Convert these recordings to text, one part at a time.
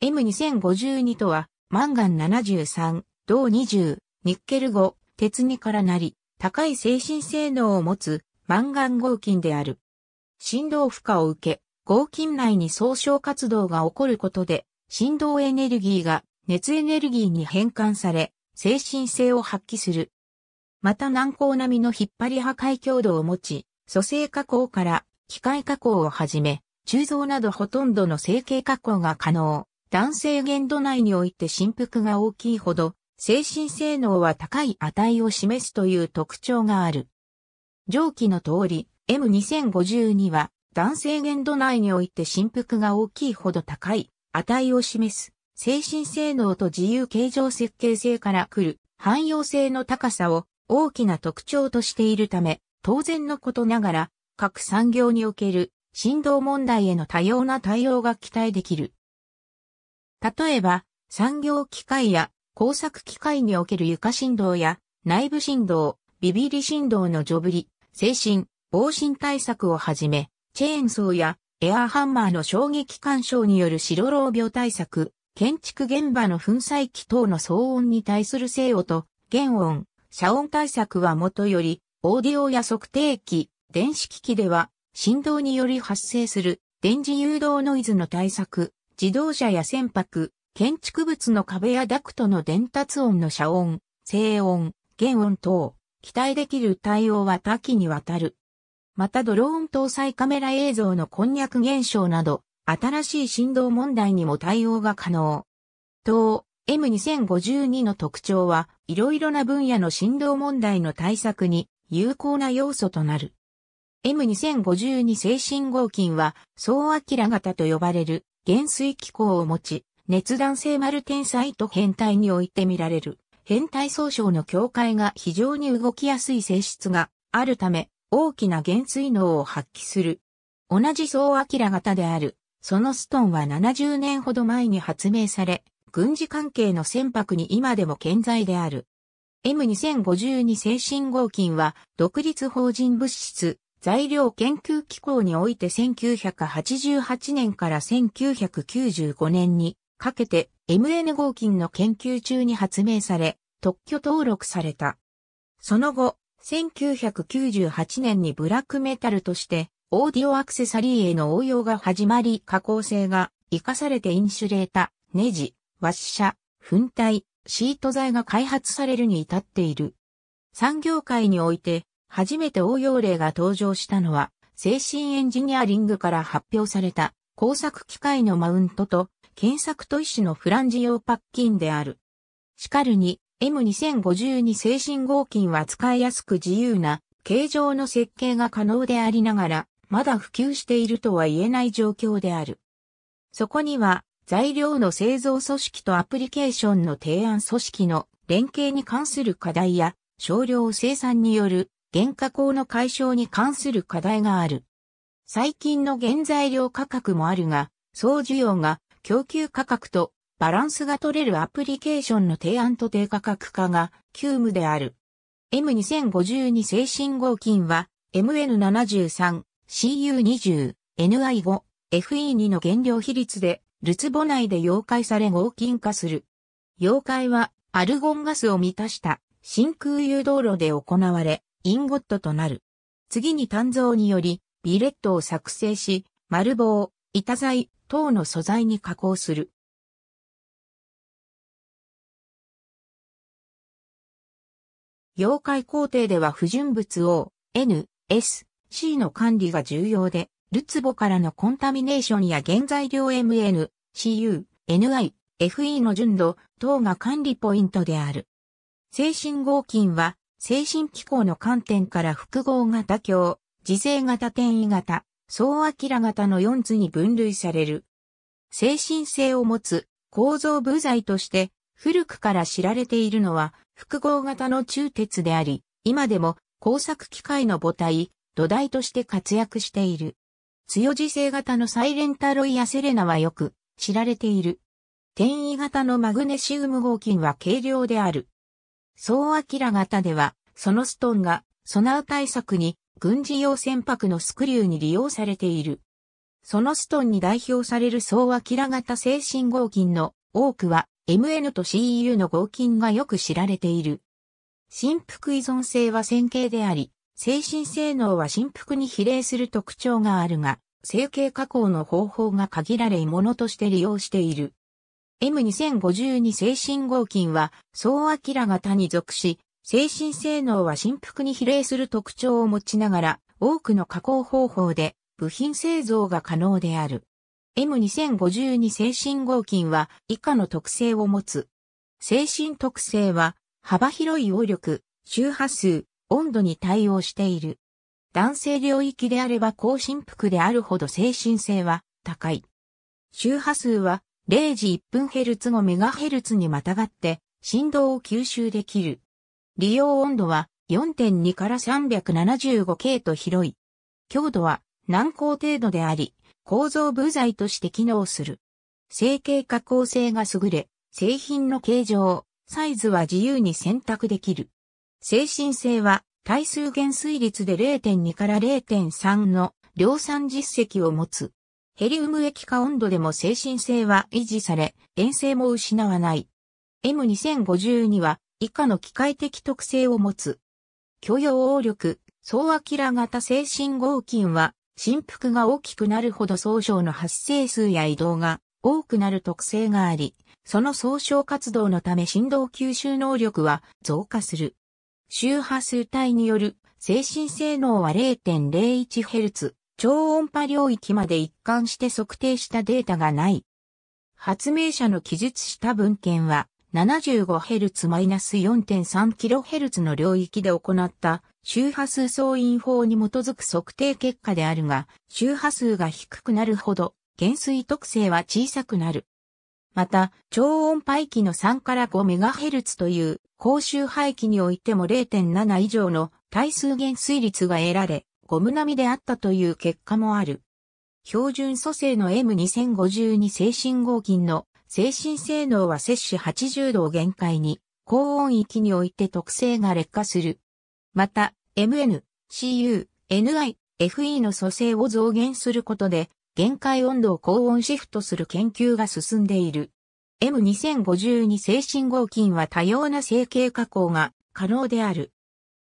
M2052 とは、マンガン73、銅20、ニッケル5、鉄2からなり、高い精神性能を持つ、マンガン合金である。振動負荷を受け、合金内に総称活動が起こることで、振動エネルギーが熱エネルギーに変換され、精神性を発揮する。また難航並みの引っ張り破壊強度を持ち、蘇生加工から機械加工をはじめ、鋳造などほとんどの成形加工が可能。男性限度内において振幅が大きいほど、精神性能は高い値を示すという特徴がある。上記の通り、M2052 は男性限度内において振幅が大きいほど高い値を示す精神性能と自由形状設計性から来る汎用性の高さを大きな特徴としているため、当然のことながら各産業における振動問題への多様な対応が期待できる。例えば、産業機械や工作機械における床振動や内部振動、ビビリ振動のジョブリ、精神、防振対策をはじめ、チェーンソーやエアーハンマーの衝撃干渉による白老病対策、建築現場の粉砕機等の騒音に対する静音と、原音、遮音対策はもとより、オーディオや測定器、電子機器では、振動により発生する電磁誘導ノイズの対策、自動車や船舶、建築物の壁やダクトの伝達音の遮音、静音、原音等、期待できる対応は多岐にわたる。またドローン搭載カメラ映像のこんにゃく現象など、新しい振動問題にも対応が可能。等 M2052 の特徴は、いろいろな分野の振動問題の対策に有効な要素となる。M2052 精神合金は、総明型と呼ばれる減衰機構を持ち、熱弾性丸天才と変態において見られる。変態総称の境界が非常に動きやすい性質があるため、大きな減衰能を発揮する。同じ総明型である、そのストンは70年ほど前に発明され、軍事関係の船舶に今でも健在である。M2052 精神合金は独立法人物質材料研究機構において1988年から1995年にかけて MN 合金の研究中に発明され、特許登録された。その後、1998年にブラックメタルとしてオーディオアクセサリーへの応用が始まり加工性が活かされてインシュレータ、ネジ、ワッシャ、粉体、シート材が開発されるに至っている。産業界において初めて応用例が登場したのは、精神エンジニアリングから発表された工作機械のマウントと検索と医師のフランジ用パッキンである。しかるに M2052 精神合金は使いやすく自由な形状の設計が可能でありながら、まだ普及しているとは言えない状況である。そこには、材料の製造組織とアプリケーションの提案組織の連携に関する課題や、少量生産による原価高の解消に関する課題がある。最近の原材料価格もあるが、総需要が供給価格とバランスが取れるアプリケーションの提案と低価格化が急務である。M2052 精神合金は MN73、CU20、NI5、FE2 の原料比率でルツボ内で溶解され合金化する。溶解はアルゴンガスを満たした真空誘導路で行われ、インゴットとなる。次に炭造により、ビレットを作成し、丸棒、板材等の素材に加工する。妖怪工程では不純物を N、S、C の管理が重要で、ルツボからのコンタミネーションや原材料 MN、CU、NI、FE の純度等が管理ポイントである。精神合金は精神機構の観点から複合型鏡、自性型転移型、総明型の4つに分類される。精神性を持つ構造部材として古くから知られているのは複合型の中鉄であり、今でも工作機械の母体、土台として活躍している。強磁性型のサイレンタロイやセレナはよく知られている。転移型のマグネシウム合金は軽量である。総明型では、そのストンが、ソナー対策に、軍事用船舶のスクリューに利用されている。そのストンに代表される総明型精神合金の多くは MN と CEU の合金がよく知られている。振幅依存性は線形であり、精神性能は振幅に比例する特徴があるが、成形加工の方法が限られものとして利用している。M2052 精神合金は、総明が他に属し、精神性能は振幅に比例する特徴を持ちながら、多くの加工方法で部品製造が可能である。M2052 精神合金は以下の特性を持つ。精神特性は幅広い応力、周波数、温度に対応している。男性領域であれば高振幅であるほど精神性は高い。周波数は0時1分ヘルツ5メガヘルツにまたがって振動を吸収できる。利用温度は4.2から375 k と広い。強度は難航程度であり、構造部材として機能する。成形加工性が優れ、製品の形状、サイズは自由に選択できる。精神性は対数減衰率で0.2から0.3の量産実績を持つ。ヘリウム液化温度でも精神性は維持され、遠性も失わない。M2052 は以下の機械的特性を持つ。許容応力、総アキラ型精神合金は、振幅が大きくなるほど総称の発生数や移動が多くなる特性があり、その総称活動のため振動吸収能力は増加する。周波数帯による精神性能は 0.01Hz。超音波領域まで一貫して測定したデータがない。発明者の記述した文献は 75Hz-4.3kHz の領域で行った周波数総因法に基づく測定結果であるが、周波数が低くなるほど減衰特性は小さくなる。また、超音波域の3から 5MHz という高周波域においても0.7以上の対数減衰率が得られ、ゴム並みであったという結果もある。標準組成の M2052 精神合金の精神性能は摂取80度を限界に高温域において特性が劣化する。また、MN、CU、NI、FE の組成を増減することで限界温度を高温シフトする研究が進んでいる。M2052 精神合金は多様な成形加工が可能である。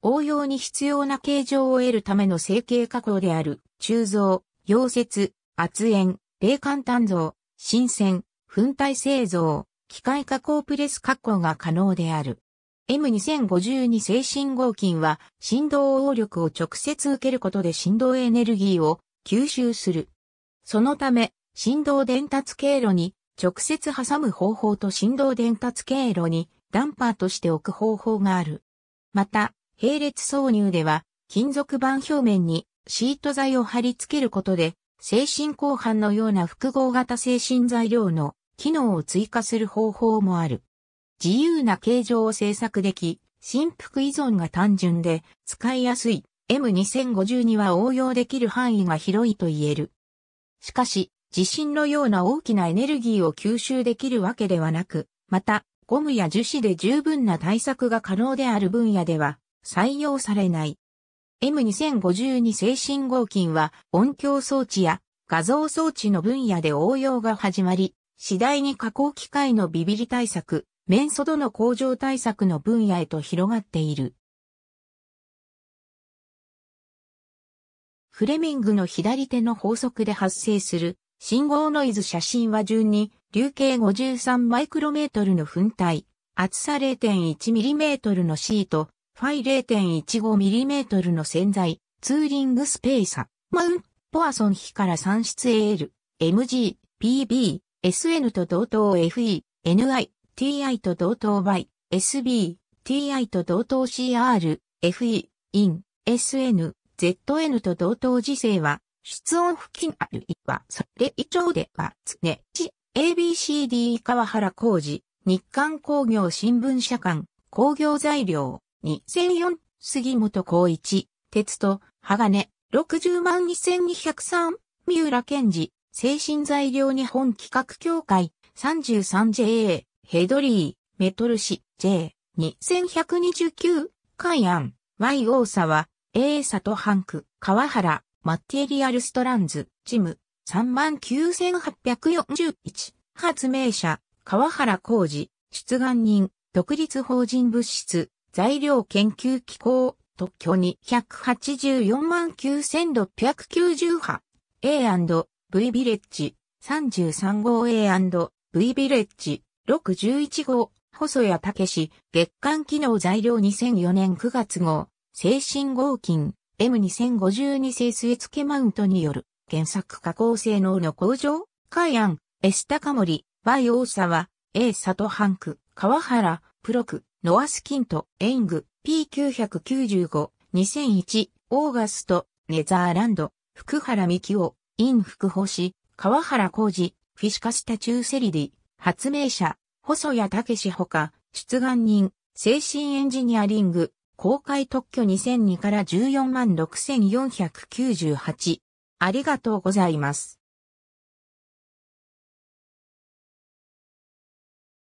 応用に必要な形状を得るための成形加工である、鋳造、溶接、圧縁、冷感炭造、新鮮、粉体製造、機械加工プレス加工が可能である。M2052 精神合金は振動応力を直接受けることで振動エネルギーを吸収する。そのため、振動伝達経路に直接挟む方法と振動伝達経路にダンパーとして置く方法がある。また、並列挿入では、金属板表面にシート材を貼り付けることで、精神後半のような複合型精神材料の機能を追加する方法もある。自由な形状を製作でき、振幅依存が単純で使いやすい M2050 には応用できる範囲が広いと言える。しかし、地震のような大きなエネルギーを吸収できるわけではなく、また、ゴムや樹脂で十分な対策が可能である分野では、採用されない。M2052 制信合金は音響装置や画像装置の分野で応用が始まり、次第に加工機械のビビリ対策、面素度の向上対策の分野へと広がっている。フレミングの左手の法則で発生する信号ノイズ写真は順に流径53マイクロメートルの粉体、厚さ0 1トルのシート、ファイ 0.15mm の洗剤、ツーリングスペーサ、マウンポアソン比から算出 AL、MG、PB、SN と同等 FE、NI、TI と同等 y SB、TI と同等 CR、FE、IN、SN、ZN と同等時勢は、室温付近あるいは、それ以上では、つね、ABCD 川原工事、日刊工業新聞社間、工業材料。2004、杉本光一、鉄と、鋼、60万2203、三浦健治、精神材料日本企画協会、33JA、ヘドリー、メトル氏 J、2129、海安、Y 大沢、A ハンク川原、マテリアルストランズ、ジム、39841、発明者、川原浩二、出願人、独立法人物質、材料研究機構特許に184万9690波 A&V ビレッジ33号 A&V ビレッジ611号細谷武月間機能材料2004年9月号精神合金 M2052 性水付マウントによる原作加工性能の向上海安 S 高森 Y 大沢 A 里ンク、川原プロクノアスキント、エイング、P995、2001、オーガスト、ネザーランド、福原美希夫、イン福星、川原浩二、フィシカスタチューセリディ、発明者、細谷武史ほか、出願人、精神エンジニアリング、公開特許2002から14万6498。ありがとうございます。